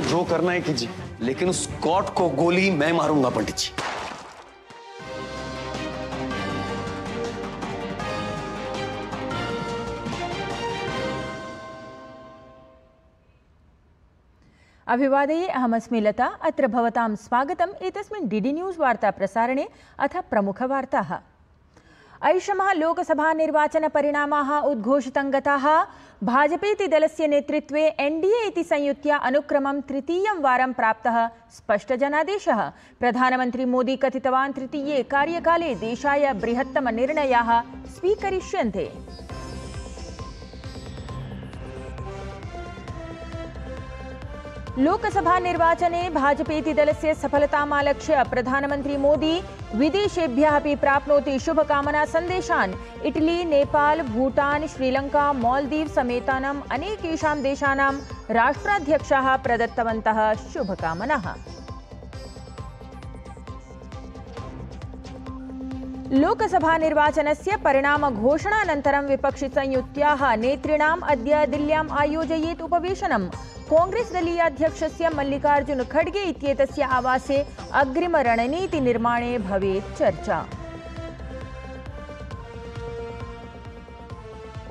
जो करना है कीजिए लेकिन उस कॉट को गोली मैं मारूंगा पंडित जी अभिवादये अहमस्मी लता अत्र भवतां स्वागतम् एतस्मिन् डी डी न्यूस् वार्ताप्रसारणे अथ प्रमुखवार्ताः ऐषमः लोकसभा उद्घोषितं गताः भाजपेति दलस्य नेतृत्वे एन् डि ए संयुक्त अनुक्रम तृतीय वारं प्राप्त स्पष्टजनादेश प्रधानमंत्री मोदी कथितवान् तृतीये कार्यकाले बृहत्तम निर्णया स्वीक्य लोकसभा दल भाजपेति सफलतामालक्ष्य प्रधानमंत्री मोदी विदेशेभ्य अपि प्राप्नोति शुभकामना सन्देशान् इटली नेपाल भूटान श्रीलंका मालदीव समेतानाम् अनेकेषां देशानां राष्ट्राध्यक्षाः प्रदत्तवन्तः शुभकामनाः लोकसभा निर्वाचन घोषणान परिणामघोषणानन्तरं संयुक्त नेतॄणाम् अद दिल्ल्याम् आयोजयेत् उपवेशनं कांग्रेस दलीयाध्यक्षस्य मल्लिकाजुन खड़गे इत्येतस्य आवासे अग्रिमरणनीतिनिर्माणे भवेत् चर्चा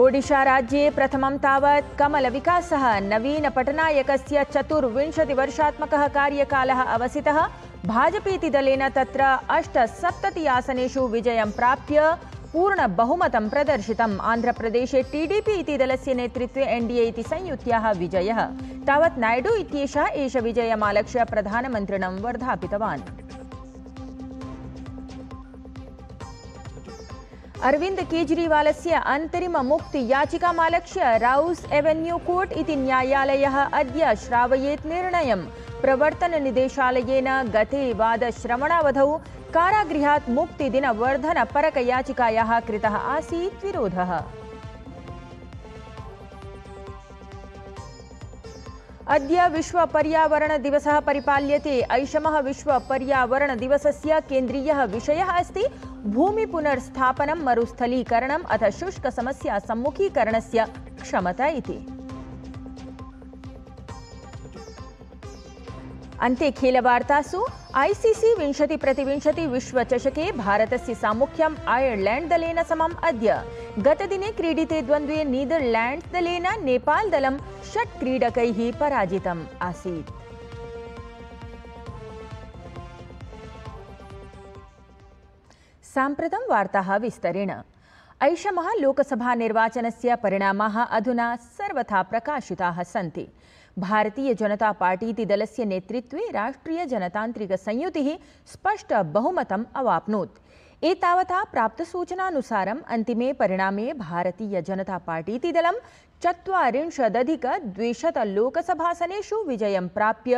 ओडिशाराज्ये कमल विस नवीन पटनायक चतुर्विंशतिवर्षात्मकः कार्यकाल अवसितः भाजपीति दलेन तत्र अष्टसप्तति आसनेषु विजयं प्राप्य प्रदर्शित आंध्र प्रदेश टीडीपी दल से नेतृत्व एनडीए संयुक्त विजय विजयः तावत् नायडू इत्येषः एष विजयमालक्ष्य प्रधानमन्त्रिणं वर्धापितवान् अरविंद केजरीवालस्य अन्तरिममुक्तियाचिकामालक्ष्य राउस एवेन्यू कोर्ट् इति अद श्रावे निर्णय प्रवर्तन प्रवर्तननिदेशालयेन गते वादश्रवणावधौ कारागृहात् मुक्तिदिनवर्धनपरकयाचिकायाः आसी विरोध विरोधः अद ऐषम विश्व पर्यावरण दिवस केन्द्रीय विषय अस्त भूमि पुनर्स्थापन मरुस्थलीकरण अथ शुष्क सम्मुखीकरण से क्षमता अन्त्येखिलवार्तासु ऐ सी सी विंशतिप्रतिविंशति विश्वचषके भारत सामुख्यम् ऐर्लैण्ड् दलेन समम् अद गतदिने क्रीडिते द्वन्द्वे नीदर्लैंड दल नेपाल दलं षट क्रीडक पराजित आसी साम्प्रतं वार्ताः विस्तरेण ऐषमः अधुना सर्वथा प्रकाशिता सी जनता पार्टी दल से राष्ट्रीय जनतांत्रिक संयुति स्पष्ट बहुमत अवापनोत एतावता प्राप्तसूचनानुसारम् अन्तिमे परिणामे भारतीयजनतापार्टीति दलं चत्वारिंशदधिकद्विशतलोकसभासनेषु विजय प्राप्य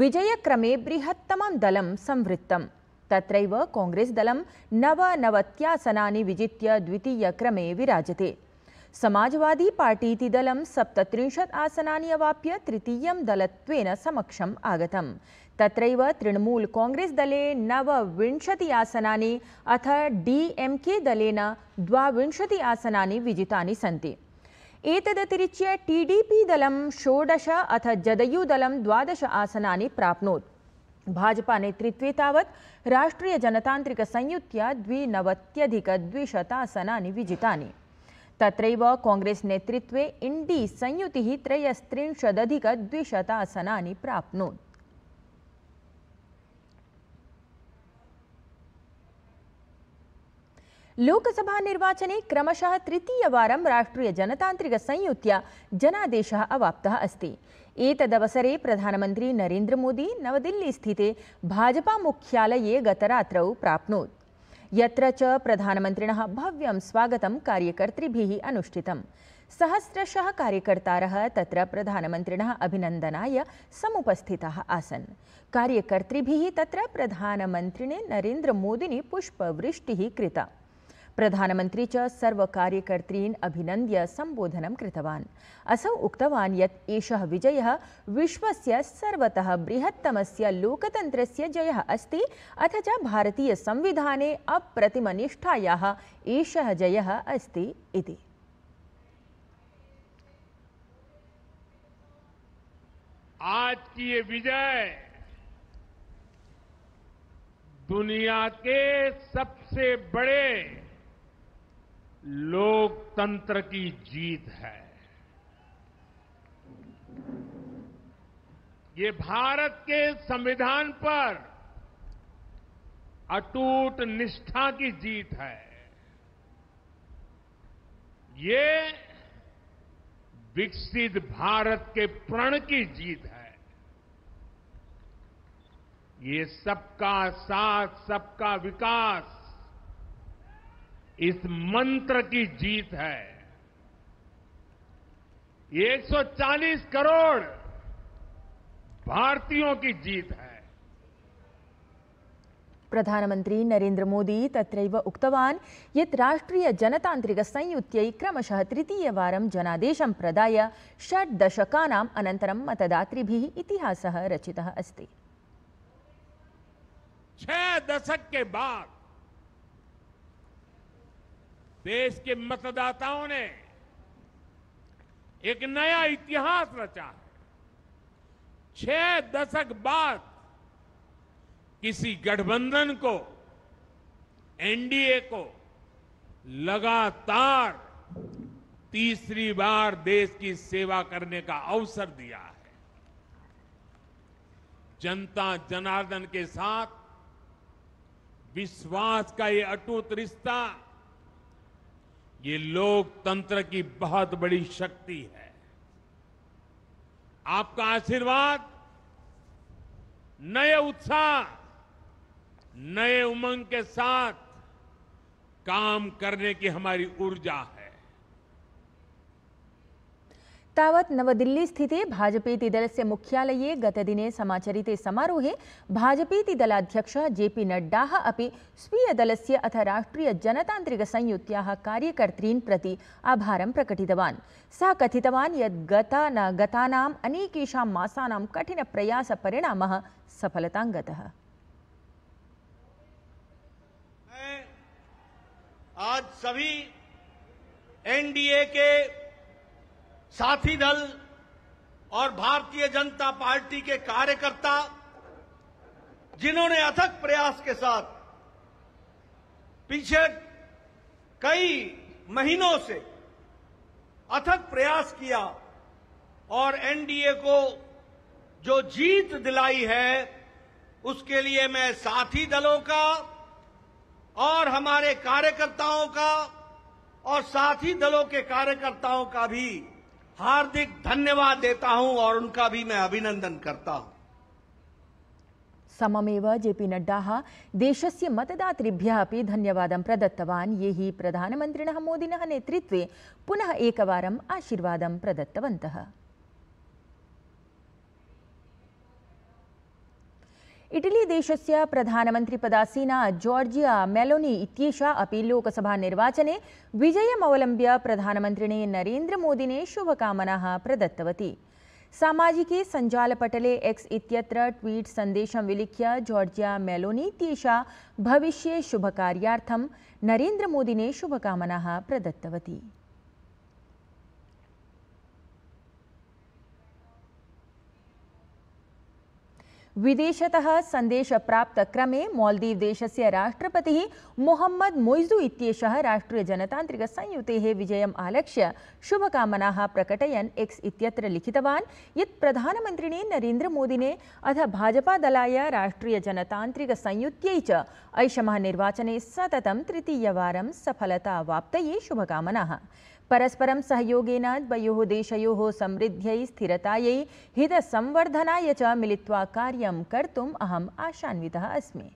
विजयक्रमे बृहत्तम दलं संवृत्त त्र कांग्रेस नवनवत्यासना विजि द्वितीय द्वितीयक्रमे विराजते समाजवादी पार्टी दलं सप्तत्रिंशत् आसना अवाप्य तृतीय दल समक्षम् आगत तृणमूल कांग्रेस दले नवविंशति आसना अथ डीएमके दलेन द्वाविंशति आसनानि विजितानि सन्ति एतदतिरिच्य टीडीपी दल षोडश अथ जदयू दल द्वादश आसना प्राप्त भाजपा जनतांत्रिक संयुक्त राष्ट्रीयजनतान्त्रिकसंयुत्या द्विशतासना विजिता तत्रैव कांग्रेस नेतृत्वे इण्डी संयुतिः त्रयस्त्रिंशदधिकद्विशतासनानि प्राप्नोत् लोकसभानिर्वाचने क्रमशः तृतीयवारं राष्ट्रियजनतान्त्रिकसंयुत्या जनादेशः अवाप्तः अस्ति एतदवसरे प्रधानमन्त्री नरेन्द्रमोदी नवदिल्लीस्थिते भाजपामुख्यालये गतरात्रौ प्राप्नोत् यत्र च प्रधानमन्त्रिणः भव्यं स्वागतं कार्यकर्तृभिः अनुष्ठितम् सहस्रशः कार्यकर्तारः तत्र प्रधानमन्त्रिणः अभिनन्दनाय समुपस्थिताः आसन् कार्यकर्तृभिः तत्र प्रधानमन्त्रिणे नरेन्द्रमोदिनी पुष्पवृष्टिः कृता प्रधानमंत्री च सर्वकार्यकर्तॄन् अभिनन्द्य सम्बोधनं कृतवान् असौ उक्तवान् यत् एषः विजयः विश्वस्य सर्वतः बृहत्तमस्य लोकतन्त्रस्य जय अस्त अथ च संविधान अप्रतिमनिष्ठायाः एषः जय अस्त आज की ये विजय दुनिया के सबसे बड़े लोकतंत्र की जीत है ये भारत के संविधान पर अटूट निष्ठा की जीत है ये विकसित भारत के प्रण की जीत है ये सबका साथ सबका विकास इस मंत्र की जीत है 140 करोड़ भारतीयों की जीत है प्रधानमंत्री मोदी प्रधानमन्त्री नरेन्द्रमोदी तत्रैव उक्तवान् यत् राष्ट्रियजनतान्त्रिकसंयुत्यै क्रमशः तृतीयवारं जनादेश प्रदाय षड्दशकानाम् अनन्तरं मतदातृभिः इतिहासः रचितः अस्त छह दशक के बाद देश के मतदाताओं ने एक नया इतिहास रचा है छह दशक बाद किसी गठबंधन को एनडीए को लगातार तीसरी बार देश की सेवा करने का अवसर दिया है जनता जनार्दन के साथ विश्वास का ये अटूट रिश्ता ये लोकतंत्र की बहुत बड़ी शक्ति है आपका आशीर्वाद नए उत्साह नए उमंग के साथ काम करने की हमारी ऊर्जा है तावत् नवदिल्लीस्थिते भाजपेतिदलस्य मुख्यालये गतदिने समाचरिते समारोहे भाजपेतिदलाध्यक्ष जे पी नड्डाः अपि स्वीय दलस्य अथ जनतांत्रिक राष्ट्रियजनतान्त्रिकसंयुत्याः कार्यकर्तॄन् प्रति आभारं प्रकटितवान् सः कथितवान् यत् गता न गतानाम् अनेकेषां मासानां कठिनप्रयासपरिणामः सफलतां गतः आज सभी एनडीए के साथी दल और भारतीय जनता पार्टी के कार्यकर्ता जिन्होंने अथक प्रयास के साथ पीछे कई महीनों से अथक प्रयास किया और एनडीए को जो जीत दिलाई है उसके लिए मैं साथी दलों का और हमारे कार्यकर्ताओं का और साथी दलों के कार्यकर्ताओं का भी हार्दिक धन्यवाद देता हूं और उनका भी मैं अभिनंदन करता हूं सममेव जेपी नड्डा देशस्य मतदातृभ्यः अपि धन्यवादं प्रदत्तवान् ये ही प्रधानमन्त्रिणः मोदिनः नेतृत्व पुनः एकवारम् आशीर्वाद प्रदत्तवन्तः इटली प्रधानमंत्री पदासीना जॉर्जिया मेलोनी इत्येषा अपि लोकसभानिर्वाचने विजयमवलम्ब्य प्रधानमन्त्रिणे नरेन्द्रमोदिने शुभकामनाः प्रदत्तवती सामाजिके सञ्जालपटले एक्स इत्यत्र ट्वीट सन्देशं विलिख्य जॉर्जिया मेलोनी इत्येषा भविष्ये शुभकार्यार्थं शुभ कामना प्रदत्तवती क्रम सन्देशप्राप्तक्रमे देश से राष्ट्रपति मोहम्मद राष्ट्रीय जनतांत्रिक संयुते विजय आलक्ष्य शुभ प्रकटयन एक्स एक्स् इत्यत्र प्रधानमंत्री नरेन्द्र मोदी ने अथ भाजपा राष्ट्रीय जनतांत्रिक संयुत ऐषम निर्वाचने सतत तृतीय सफलता वाप्त शुभ कामना परस्परं सहयोगेन द्वयोः देशयोः समृद्ध्यै स्थिरतायै हितसंवर्धनाय च मिलित्वा कार्यं कर्तुम् अहम् आशान्वितः अस्मि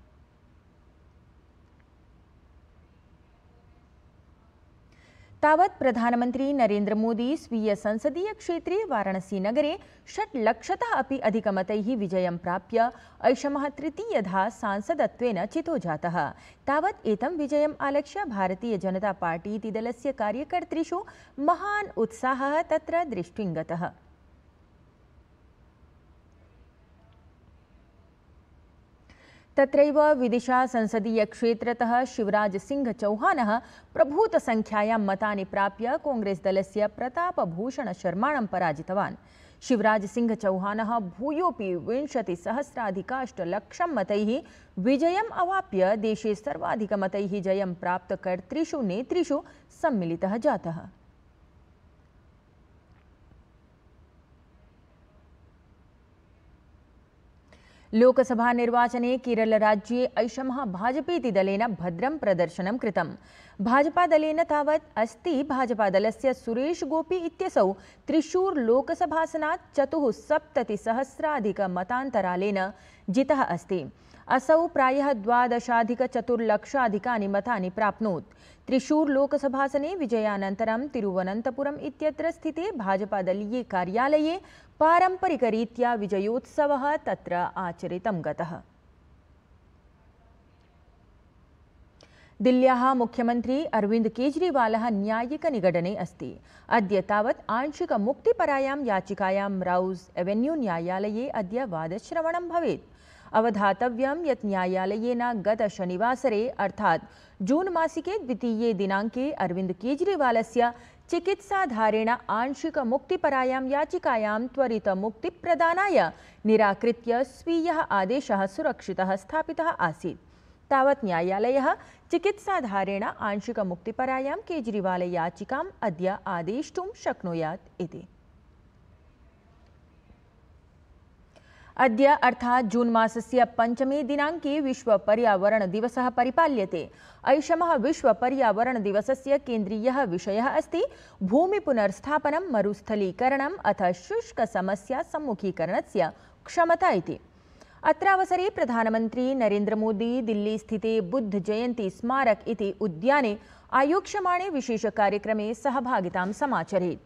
प्रधानमंत्री नरेन्द्र मोदी स्वीय संसदीय क्षेत्रे वाराणसी नगरे अपि अधिकमतैः विजय प्राप्य तृतीय सांसद सांसदत्वेन चितो जातः तावत् भारतीय जनता आलक्ष्य दल से कार्यकर्तृषु महां उत्साह तत्र दृष्टिङ्गतः तत्रैव विदिशा संसदीय शिवराज सिंह चौहान प्रभूत संख्याया मतानि प्राप्य शिवराज सिंह पराजितवान् शिवराजसिंहचौहानः विंशति सहस्राधिकाष्टलक्ष मतैः विजयम् अवाप्य देशे सर्वाधिक मत जयं प्राप्तकर्तृषु नेतृषु सम्मिलितः जातः केरल राज्ये ऐषमः भाजपेति दलेन भद्रं प्रदर्शनं कृतम् भाजपादलेन तावत् अस्ति भाजपादलस्य सुरेश गोपी इत्यसौ त्रिशूर् लोकसभासनात् चतुः सप्ततिसहस्राधिकमतान्तरालेन जितः अस्ति असौ प्रायः द्वादशाधिकचतुर्लक्षाधिकानि मतानि प्राप्नोत् त्रिशूर लोकसभासने विजयानन्तरं तिरुवनन्तपुरम् इत्यत्र स्थिते भाजपादलीये कार्यालये पारम्परिकरीत्या विजयोत्सवः तत्र आचरितं गतः दिल्ल्याः मुख्यमन्त्री अरविन्द केज्रीवालः निगडने अस्त अद्य आंशिक आंशिकमुक्तिपरायां याचिकायां रौस् एवेन्यू न्यायालये अद्य वादश्रवणं भवेत् अवधातव्यं यत् न्यायालयेन गतशनिवासरे अर्थात् जून् मासिके द्वितीये दिनाङ्के अरविन्द केज्रीवालस्य चिकित्साधारेण आंशिकमुक्तिपरायां याचिकायां प्रदानाय निराकृत्य स्वीय आदेश सुरक्षित स्थापित आसीत् तावत् न्यायालय चिकित्साधारेण आंशिकमुक्तिपरायां केजरीवालयाचिकाम् अद्य आदेष्टुं शक्नुयात् इति अद्य अर्थात् जून् मासस्य पञ्चमे दिनाङ्के विश्वपर्यावरणदिवसः परिपाल्यते ऐषमः केन्द्रीय विषय अस्त अस्ति भूमिपुनर्स्थापनं मरुस्थलीकरणम् अथ शुष्क शुष्कसमस्या सम्मुखीकरणस्य क्षमता इति अत्रावसरे प्रधानमन्त्री नरेन्द्रमोदी दिल्लीस्थिते बुद्धजयन्तीस्मारक इति उद्याने आयोक्ष्यमाणे विशेषकार्यक्रमे सहभागितां समाचरेत्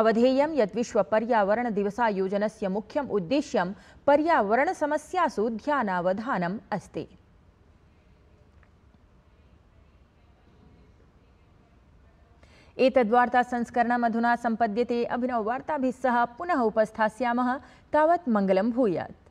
अवधेयं यत् विश्वपर्यावरणदिवसायोजनस्य मुख्यम् उद्देश्यं पर्यावरणसमस्यासु ध्यानावधानम् अस्ति एतद्वार्तासंस्करणम् अधुना सम्पद्यते अभिनववार्ताभिः सह पुनः उपस्थास्यामः तावत् मङ्गलं भूयात्